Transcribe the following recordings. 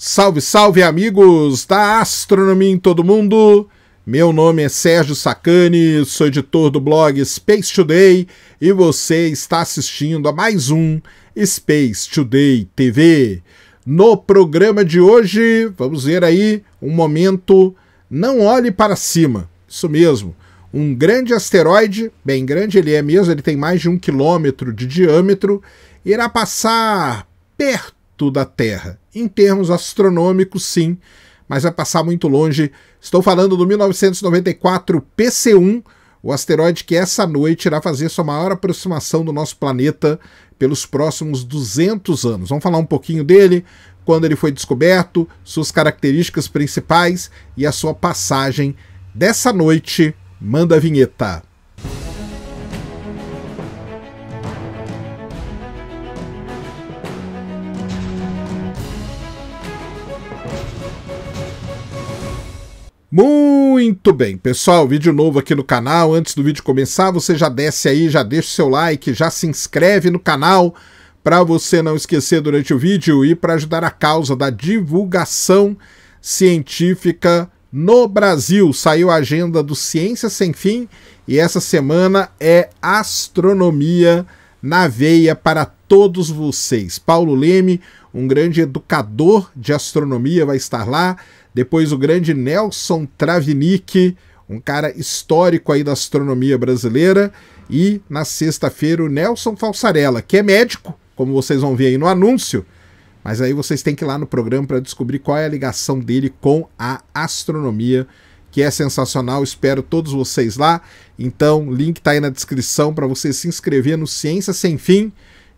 Salve, salve, amigos da astronomia em todo mundo! Meu nome é Sérgio Sacani, sou editor do blog Space Today e você está assistindo a mais um Space Today TV. No programa de hoje, vamos ver aí um momento. Não olhe para cima, isso mesmo. Um grande asteroide, bem grande ele é mesmo, ele tem mais de um quilômetro de diâmetro, irá passar perto perto da Terra. Em termos astronômicos, sim, mas vai passar muito longe. Estou falando do 1994 PC1, o asteroide que essa noite irá fazer sua maior aproximação do nosso planeta pelos próximos 200 anos. Vamos falar um pouquinho dele, quando ele foi descoberto, suas características principais e a sua passagem dessa noite. Manda a vinheta. Muito bem, pessoal, vídeo novo aqui no canal. Antes do vídeo começar, você já desce aí, já deixa o seu like, já se inscreve no canal para você não esquecer durante o vídeo e para ajudar a causa da divulgação científica no Brasil. Saiu a agenda do Ciência Sem Fim e essa semana é Astronomia na Veia para todos vocês. Paulo Leme, um grande educador de astronomia, vai estar lá. Depois o grande Nelson Travinic, um cara histórico aí da astronomia brasileira. E na sexta-feira o Nelson Falsarella, que é médico, como vocês vão ver aí no anúncio. Mas aí vocês têm que ir lá no programa para descobrir qual é a ligação dele com a astronomia, que é sensacional. Espero todos vocês lá. Então, link tá aí na descrição para você se inscrever no Ciência Sem Fim.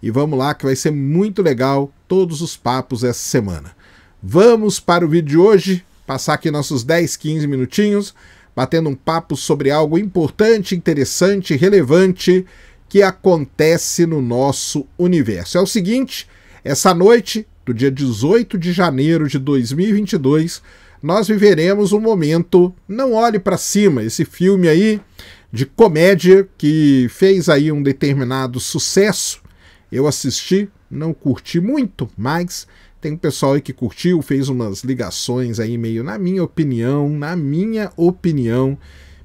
E vamos lá, que vai ser muito legal todos os papos essa semana. Vamos para o vídeo de hoje passar aqui nossos 10, 15 minutinhos batendo um papo sobre algo importante, interessante, relevante que acontece no nosso universo. É o seguinte, essa noite do dia 18 de janeiro de 2022, nós viveremos um momento Não Olhe para Cima, esse filme aí de comédia que fez aí um determinado sucesso. Eu assisti, não curti muito, mas tem um pessoal aí que curtiu, fez umas ligações aí meio na minha opinião, na minha opinião,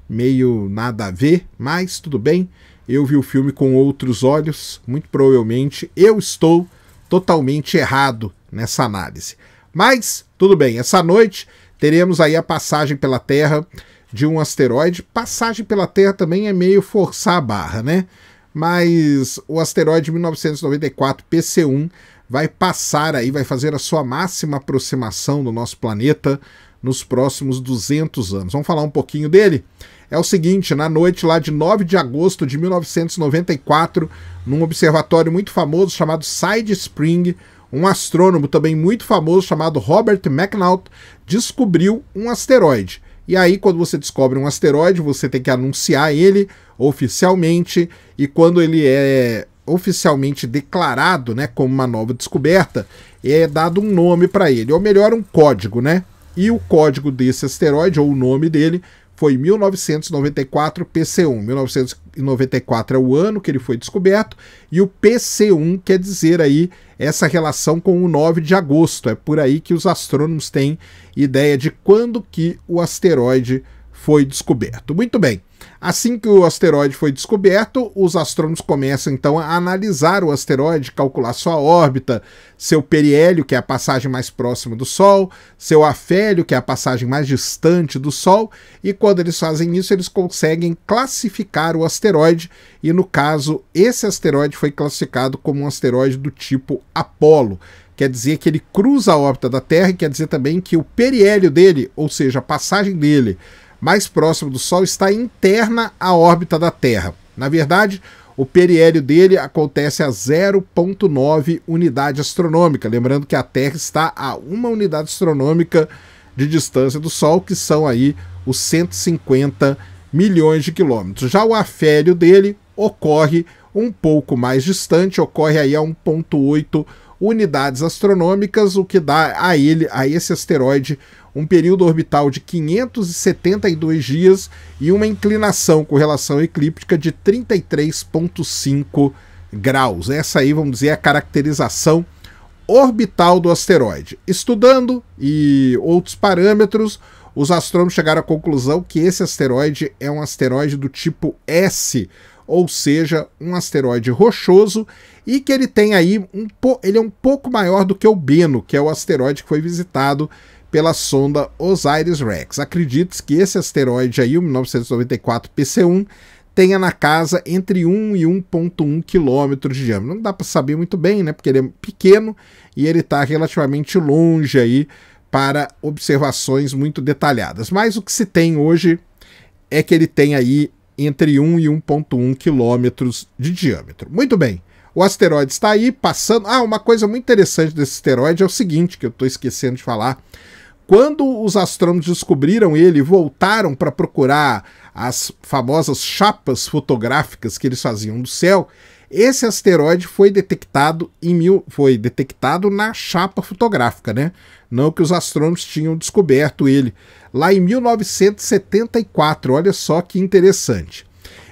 meio nada a ver, mas tudo bem. Eu vi o filme com outros olhos, muito provavelmente eu estou totalmente errado nessa análise. Mas tudo bem, essa noite teremos aí a passagem pela Terra de um asteroide. Passagem pela Terra também é meio forçar a barra, né? Mas o asteroide 1994 PC1 vai passar aí, vai fazer a sua máxima aproximação do nosso planeta nos próximos 200 anos. Vamos falar um pouquinho dele? É o seguinte, na noite lá de 9 de agosto de 1994, num observatório muito famoso chamado Side Spring, um astrônomo também muito famoso chamado Robert McNaught descobriu um asteroide. E aí, quando você descobre um asteroide, você tem que anunciar ele oficialmente, e quando ele é oficialmente declarado né, como uma nova descoberta, é dado um nome para ele, ou melhor, um código, né? E o código desse asteroide, ou o nome dele, foi 1994 PC1. 1994 é o ano que ele foi descoberto, e o PC1 quer dizer aí essa relação com o 9 de agosto. É por aí que os astrônomos têm ideia de quando que o asteroide foi descoberto. Muito bem. Assim que o asteroide foi descoberto, os astrônomos começam então a analisar o asteroide, calcular sua órbita, seu periélio, que é a passagem mais próxima do Sol, seu afélio, que é a passagem mais distante do Sol, e quando eles fazem isso, eles conseguem classificar o asteroide, e no caso, esse asteroide foi classificado como um asteroide do tipo Apolo quer dizer que ele cruza a órbita da Terra e quer dizer também que o periélio dele, ou seja, a passagem dele mais próximo do Sol está interna à órbita da Terra. Na verdade, o periélio dele acontece a 0,9 unidade astronômica. Lembrando que a Terra está a uma unidade astronômica de distância do Sol, que são aí os 150 milhões de quilômetros. Já o afélio dele ocorre um pouco mais distante, ocorre aí a 1,8 unidades astronômicas, o que dá a ele, a esse asteroide, um período orbital de 572 dias e uma inclinação com relação eclíptica de 33.5 graus. Essa aí, vamos dizer, é a caracterização orbital do asteroide. Estudando e outros parâmetros, os astrônomos chegaram à conclusão que esse asteroide é um asteroide do tipo S, ou seja, um asteroide rochoso, e que ele tem aí um ele é um pouco maior do que o Beno, que é o asteroide que foi visitado pela sonda OSIRIS-REx. Acredita-se que esse asteroide aí, o 1994 PC1, tenha na casa entre 1 e 1.1 km de diâmetro. Não dá para saber muito bem, né? Porque ele é pequeno e ele está relativamente longe aí para observações muito detalhadas. Mas o que se tem hoje é que ele tem aí entre 1 e 1,1 quilômetros de diâmetro. Muito bem. O asteroide está aí passando. Ah, uma coisa muito interessante desse asteroide é o seguinte, que eu estou esquecendo de falar. Quando os astrônomos descobriram ele e voltaram para procurar as famosas chapas fotográficas que eles faziam do céu, esse asteroide foi detectado em mil, foi detectado na chapa fotográfica, né? Não que os astrônomos tinham descoberto ele, lá em 1974. Olha só que interessante.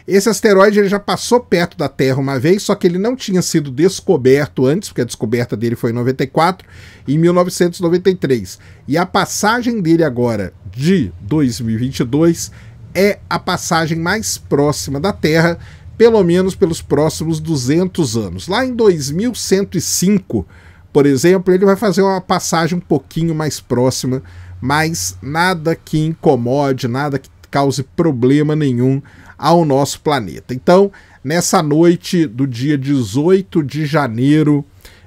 Esse asteroide ele já passou perto da Terra uma vez, só que ele não tinha sido descoberto antes, porque a descoberta dele foi em 94, em 1993. E a passagem dele agora, de 2022, é a passagem mais próxima da Terra, pelo menos pelos próximos 200 anos. Lá em 2105, por exemplo, ele vai fazer uma passagem um pouquinho mais próxima mas nada que incomode, nada que cause problema nenhum ao nosso planeta. Então, nessa noite do dia 18 de janeiro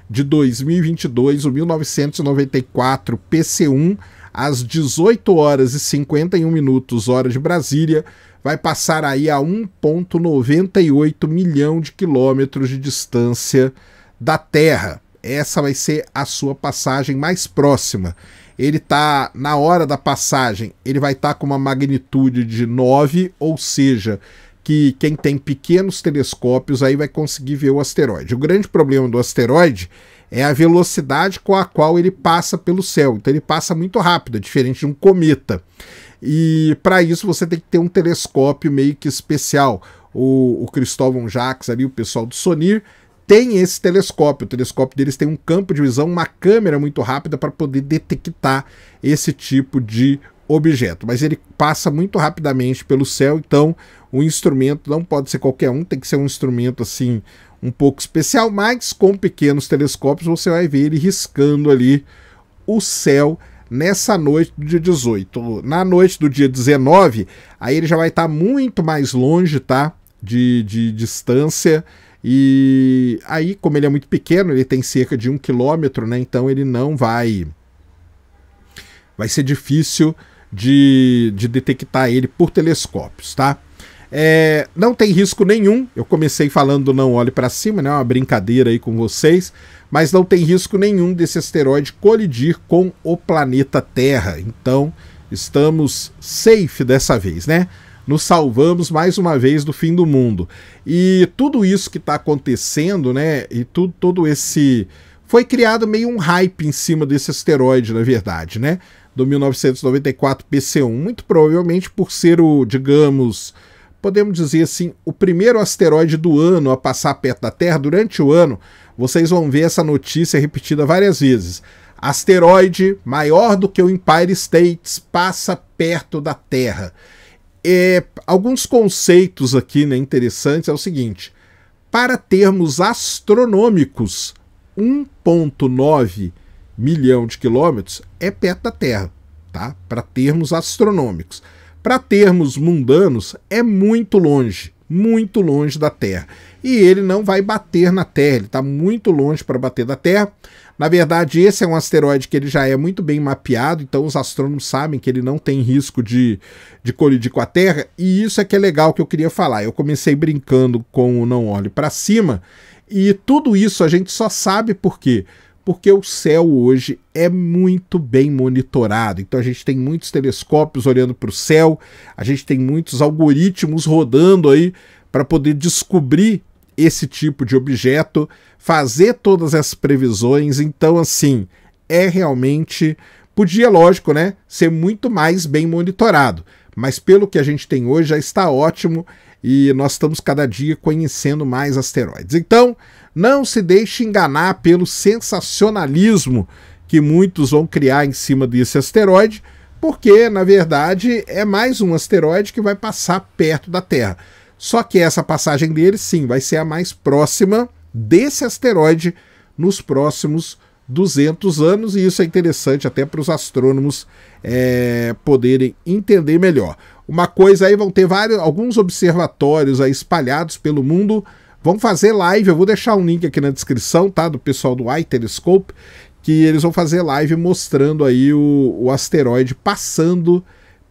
de 2022, o 1994 PC1, às 18 horas e 51 minutos, hora de Brasília, vai passar aí a 1,98 milhão de quilômetros de distância da Terra. Essa vai ser a sua passagem mais próxima ele tá na hora da passagem, ele vai estar tá com uma magnitude de 9, ou seja, que quem tem pequenos telescópios aí vai conseguir ver o asteroide. O grande problema do asteroide é a velocidade com a qual ele passa pelo céu. Então ele passa muito rápido, é diferente de um cometa. E para isso você tem que ter um telescópio meio que especial. O, o Cristóvão Jacques ali, o pessoal do Sonir, tem esse telescópio. O telescópio deles tem um campo de visão, uma câmera muito rápida para poder detectar esse tipo de objeto. Mas ele passa muito rapidamente pelo céu, então o instrumento não pode ser qualquer um, tem que ser um instrumento assim um pouco especial, mas com pequenos telescópios você vai ver ele riscando ali o céu nessa noite do dia 18. Na noite do dia 19, aí ele já vai estar tá muito mais longe, tá? De, de distância e aí, como ele é muito pequeno, ele tem cerca de um quilômetro, né? Então ele não vai. Vai ser difícil de, de detectar ele por telescópios, tá? É, não tem risco nenhum. Eu comecei falando não olhe para cima, né? É uma brincadeira aí com vocês, mas não tem risco nenhum desse asteroide colidir com o planeta Terra. Então estamos safe dessa vez, né? nos salvamos mais uma vez do fim do mundo. E tudo isso que está acontecendo, né? E tudo, todo esse. Foi criado meio um hype em cima desse asteroide, na verdade, né? Do 1994 PC1, muito provavelmente por ser o, digamos, podemos dizer assim, o primeiro asteroide do ano a passar perto da Terra durante o ano. Vocês vão ver essa notícia repetida várias vezes. Asteroide maior do que o Empire States passa perto da Terra é, alguns conceitos aqui né, interessantes é o seguinte: para termos astronômicos, 1,9 milhão de quilômetros é perto da Terra, tá? Para termos astronômicos. Para termos mundanos, é muito longe, muito longe da Terra. E ele não vai bater na Terra, ele está muito longe para bater da Terra. Na verdade, esse é um asteroide que ele já é muito bem mapeado, então os astrônomos sabem que ele não tem risco de, de colidir com a Terra, e isso é que é legal que eu queria falar. Eu comecei brincando com o Não Olhe para Cima, e tudo isso a gente só sabe por quê? Porque o céu hoje é muito bem monitorado. Então a gente tem muitos telescópios olhando para o céu, a gente tem muitos algoritmos rodando aí para poder descobrir esse tipo de objeto, fazer todas essas previsões. Então, assim, é realmente. Podia, lógico, né? Ser muito mais bem monitorado. Mas pelo que a gente tem hoje, já está ótimo e nós estamos cada dia conhecendo mais asteroides. Então, não se deixe enganar pelo sensacionalismo que muitos vão criar em cima desse asteroide, porque na verdade é mais um asteroide que vai passar perto da Terra. Só que essa passagem dele, sim, vai ser a mais próxima desse asteroide nos próximos 200 anos, e isso é interessante até para os astrônomos é, poderem entender melhor. Uma coisa aí, vão ter vários, alguns observatórios aí espalhados pelo mundo, vão fazer live, eu vou deixar um link aqui na descrição, tá, do pessoal do iTelescope, que eles vão fazer live mostrando aí o, o asteroide passando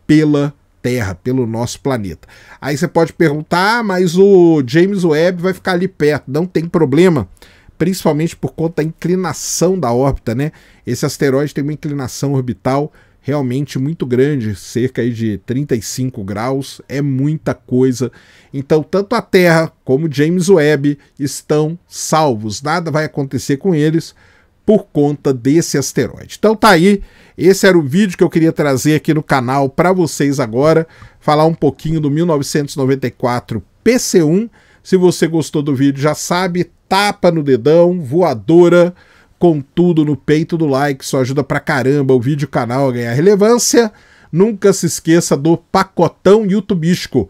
pela Terra, pelo nosso planeta. Aí você pode perguntar, ah, mas o James Webb vai ficar ali perto, não tem problema, principalmente por conta da inclinação da órbita, né? Esse asteroide tem uma inclinação orbital realmente muito grande, cerca de 35 graus, é muita coisa. Então, tanto a Terra como James Webb estão salvos, nada vai acontecer com eles por conta desse asteroide. Então tá aí, esse era o vídeo que eu queria trazer aqui no canal para vocês agora, falar um pouquinho do 1994 PC1. Se você gostou do vídeo, já sabe, tapa no dedão, voadora, com tudo no peito do like, isso ajuda pra caramba o vídeo canal a ganhar relevância. Nunca se esqueça do pacotão youtubístico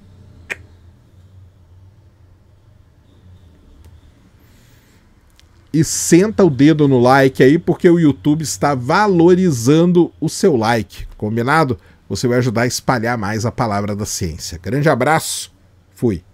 e senta o dedo no like aí, porque o YouTube está valorizando o seu like, combinado? Você vai ajudar a espalhar mais a palavra da ciência. Grande abraço, fui.